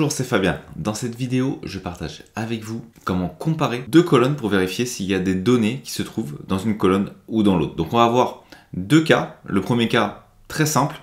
Bonjour, c'est Fabien. Dans cette vidéo, je partage avec vous comment comparer deux colonnes pour vérifier s'il y a des données qui se trouvent dans une colonne ou dans l'autre. Donc on va avoir deux cas. Le premier cas très simple,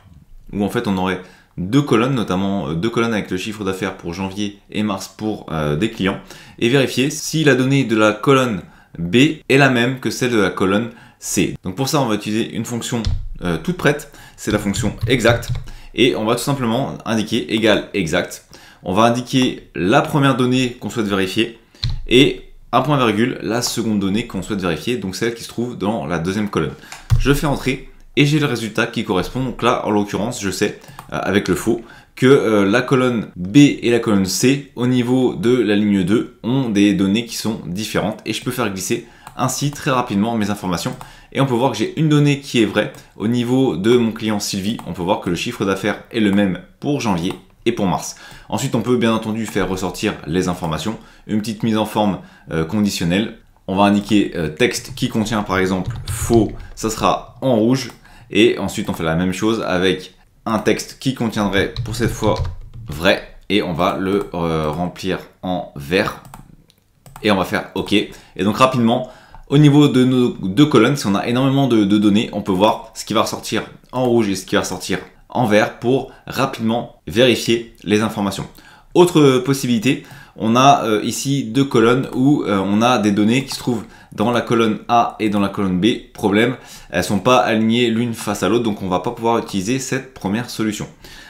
où en fait on aurait deux colonnes, notamment euh, deux colonnes avec le chiffre d'affaires pour janvier et mars pour euh, des clients, et vérifier si la donnée de la colonne B est la même que celle de la colonne C. Donc pour ça, on va utiliser une fonction euh, toute prête, c'est la fonction exact, et on va tout simplement indiquer égal exact on va indiquer la première donnée qu'on souhaite vérifier et un point virgule la seconde donnée qu'on souhaite vérifier, donc celle qui se trouve dans la deuxième colonne. Je fais entrer et j'ai le résultat qui correspond. Donc là, en l'occurrence, je sais euh, avec le faux que euh, la colonne B et la colonne C au niveau de la ligne 2 ont des données qui sont différentes et je peux faire glisser ainsi très rapidement mes informations et on peut voir que j'ai une donnée qui est vraie au niveau de mon client Sylvie. On peut voir que le chiffre d'affaires est le même pour janvier et pour Mars. Ensuite, on peut bien entendu faire ressortir les informations, une petite mise en forme euh, conditionnelle. On va indiquer euh, texte qui contient par exemple faux, ça sera en rouge. Et ensuite, on fait la même chose avec un texte qui contiendrait pour cette fois vrai et on va le euh, remplir en vert et on va faire OK. Et donc rapidement, au niveau de nos deux colonnes, si on a énormément de, données, on peut voir ce qui va ressortir en rouge et ce qui va ressortir en vert pour rapidement vérifier les informations. Autre possibilité, on a euh, ici deux colonnes où euh, on a des données qui se trouvent dans la colonne A et dans la colonne B. Problème, elles ne sont pas alignées l'une face à l'autre, donc on ne va pas pouvoir utiliser cette première solution.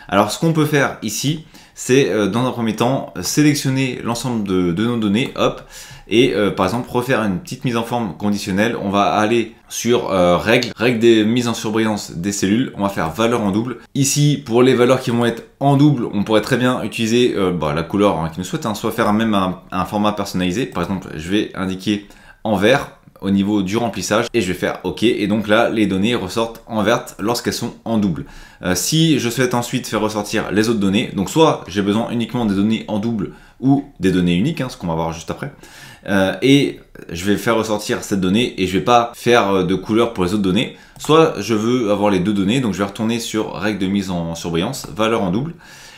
Alors ce qu'on peut faire ici, c'est euh, dans un premier temps sélectionner l'ensemble de, nos données, hop, et euh, par exemple refaire une petite mise en forme conditionnelle. On va aller sur règle, euh, règles, règles des mises en surbrillance des cellules, on va faire valeur en double. Ici, pour les valeurs qui vont être en double, on pourrait très bien utiliser bah, la couleur hein, qui nous souhaite, hein, soit faire même un format personnalisé. Par exemple, je vais indiquer en vert au niveau du remplissage et je vais faire OK et donc là les données ressortent en verte lorsqu'elles sont en double. Euh, si je souhaite ensuite faire ressortir les autres données, donc soit j'ai besoin uniquement des données en double ou des données uniques, hein, ce qu'on va voir juste après, euh, et je vais faire ressortir cette donnée et je vais pas faire euh, de couleur pour les autres données, soit je veux avoir les deux données, donc je vais retourner sur règle de mise en surveillance, valeur en double,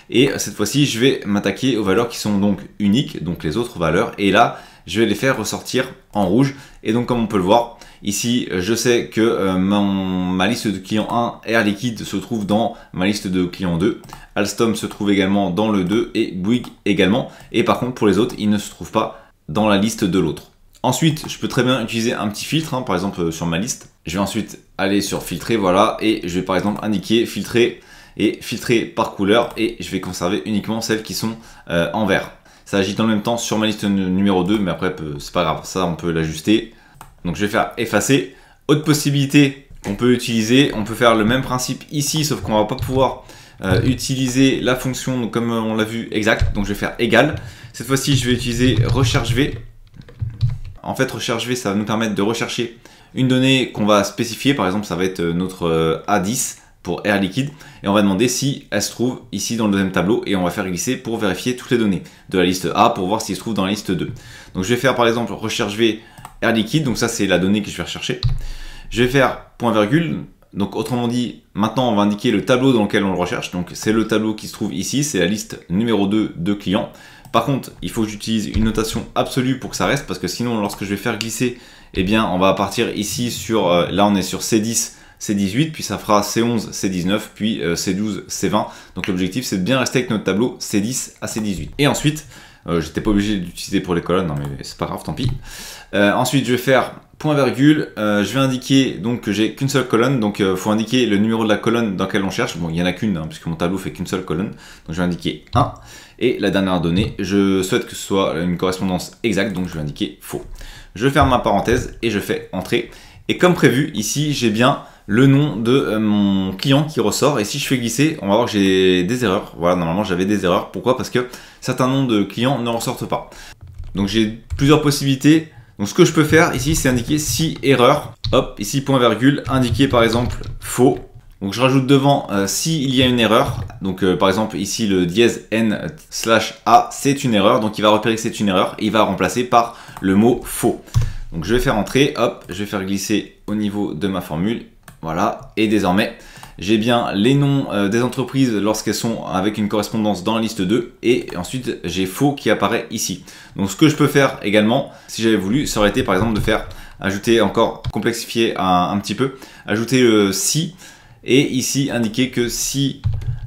et cette fois-ci je vais m'attaquer aux valeurs qui sont donc uniques, donc les autres valeurs, et là je vais les faire ressortir en rouge. Et donc comme on peut le voir, ici je sais que euh, ma liste de clients 1 Air Liquide se trouve dans ma liste de clients 2, Alstom se trouve également dans le 2 et Bouygues également. Et par contre pour les autres, ils ne se trouvent pas dans la liste de l'autre. Ensuite, je peux très bien utiliser un petit filtre, hein, par exemple euh, sur ma liste. Je vais ensuite aller sur filtrer, voilà, et je vais par exemple indiquer filtrer et filtrer par couleur et je vais conserver uniquement celles qui sont euh, en vert. Ça agite en même temps sur ma liste numéro 2, mais après, c'est pas grave, ça on peut l'ajuster. Donc je vais faire effacer. Autre possibilité qu'on peut utiliser, on peut faire le même principe ici, sauf qu'on va pas pouvoir euh, utiliser la fonction comme euh, on l'a vu exact. Donc je vais faire égal. Cette fois-ci, je vais utiliser recherche v. En fait, recherche v, ça va nous permettre de rechercher une donnée qu'on va spécifier. Par exemple, ça va être euh, notre A10 pour Air Liquide. Et on va demander si elle se trouve ici dans le deuxième tableau et on va faire glisser pour vérifier toutes les données de la liste A pour voir s'il se trouve dans la liste 2. Donc je vais faire par exemple rechercher V Air Liquide, donc ça c'est la donnée que je vais rechercher. Je vais faire point virgule, donc autrement dit, maintenant on va indiquer le tableau dans lequel on le recherche. Donc c'est le tableau qui se trouve ici, c'est la liste numéro 2 de clients. Par contre, il faut que j'utilise une notation absolue pour que ça reste parce que sinon lorsque je vais faire glisser, eh bien on va partir ici sur, euh, là on est sur C10, C18, puis ça fera C11, C19, puis C12, euh, C20. Donc l'objectif c'est de bien rester avec notre tableau C10 à C18. Et ensuite, euh, j'étais pas obligé d'utiliser pour les colonnes, non mais c'est pas grave, tant pis. Euh, ensuite, je vais faire point virgule. je vais indiquer donc que j'ai qu'une seule colonne, donc il faut indiquer le numéro de la colonne dans laquelle on cherche. Bon, il y en a qu'une, hein, puisque mon tableau fait qu'une seule colonne, donc je vais indiquer 1. Et la dernière donnée, je souhaite que ce soit une correspondance exacte, donc je vais indiquer faux. Je ferme ma parenthèse et je fais entrer. Et comme prévu, ici, j'ai bien le nom de euh, mon client qui ressort. Et si je fais glisser, on va voir que j'ai des erreurs. Voilà, normalement j'avais des erreurs. Pourquoi Parce que certains noms de clients ne ressortent pas. Donc j'ai plusieurs possibilités. Donc ce que je peux faire ici, c'est indiquer si erreur. Hop, ici point virgule, indiquer par exemple faux. Donc je rajoute devant euh, si il y a une erreur. Donc euh, par exemple ici le dièse n slash a c'est une erreur. Donc il va repérer que c'est une erreur il va remplacer par le mot faux. Donc je vais faire entrer, hop, je vais faire glisser au niveau de ma formule voilà, et désormais, j'ai bien les noms euh, des entreprises lorsqu'elles sont avec une correspondance dans la liste 2 et ensuite j'ai faux qui apparaît ici. Donc ce que je peux faire également, si j'avais voulu, ça aurait été par exemple de faire ajouter encore, complexifier un, petit peu, ajouter le si et ici indiquer que si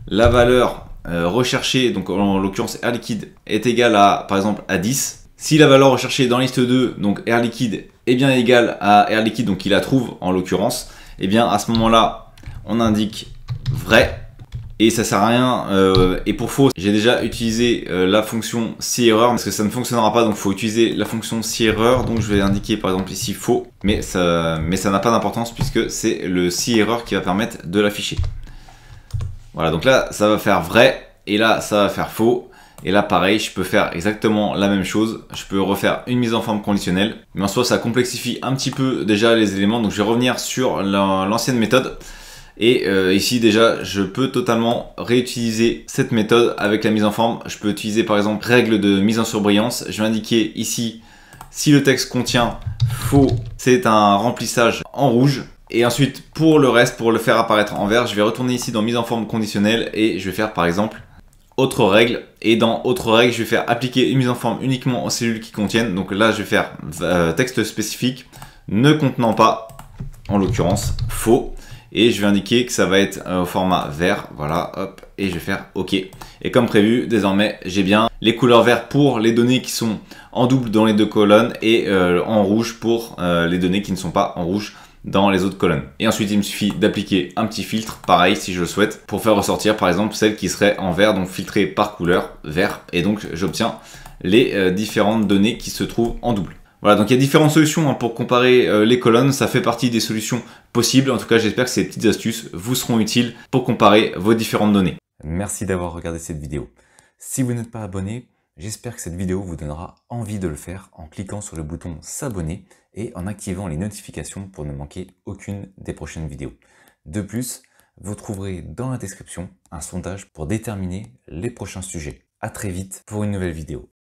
la valeur euh, recherchée, donc en l'occurrence Air Liquide, est égale à par exemple à 10, si la valeur recherchée dans liste 2, donc Air Liquide, est bien égale à Air Liquide, donc il la trouve en l'occurrence, et eh bien à ce moment-là, on indique vrai et ça sert à rien. Euh, et pour faux, j'ai déjà utilisé euh, la fonction si erreur parce que ça ne fonctionnera pas, donc faut utiliser la fonction si erreur. Donc je vais indiquer par exemple ici faux, mais ça, mais ça n'a pas d'importance puisque c'est le si erreur qui va permettre de l'afficher. Voilà, donc là ça va faire vrai et là ça va faire faux. Et là, pareil, je peux faire exactement la même chose. Je peux refaire une mise en forme conditionnelle. Mais en soi, ça complexifie un petit peu déjà les éléments. Donc, je vais revenir sur l'ancienne méthode. Et euh, ici déjà je peux totalement réutiliser cette méthode avec la mise en forme. Je peux utiliser par exemple règle de mise en surbrillance. Je vais indiquer ici si le texte contient faux, c'est un remplissage en rouge. Et ensuite pour le reste, pour le faire apparaître en vert, je vais retourner ici dans mise en forme conditionnelle et je vais faire par exemple autre règle et dans autre règle je vais faire appliquer une mise en forme uniquement aux cellules qui contiennent donc là je vais faire euh, texte spécifique ne contenant pas en l'occurrence faux et je vais indiquer que ça va être euh, au format vert voilà hop et je vais faire ok et comme prévu désormais j'ai bien les couleurs vertes pour les données qui sont en double dans les deux colonnes et euh, en rouge pour les données qui ne sont pas en rouge dans les autres colonnes. Et ensuite, il me suffit d'appliquer un petit filtre, pareil si je le souhaite, pour faire ressortir par exemple celle qui serait en vert, donc filtrée par couleur vert. Et donc, j'obtiens les euh, différentes données qui se trouvent en double. Voilà, donc il y a différentes solutions hein, pour comparer euh, les colonnes, ça fait partie des solutions possibles. En tout cas, j'espère que ces petites astuces vous seront utiles pour comparer vos différentes données. Merci d'avoir regardé cette vidéo. Si vous n'êtes pas abonné, J'espère que cette vidéo vous donnera envie de le faire en cliquant sur le bouton s'abonner et en activant les notifications pour ne manquer aucune des prochaines vidéos. De plus, vous trouverez dans la description un sondage pour déterminer les prochains sujets. A très vite pour une nouvelle vidéo.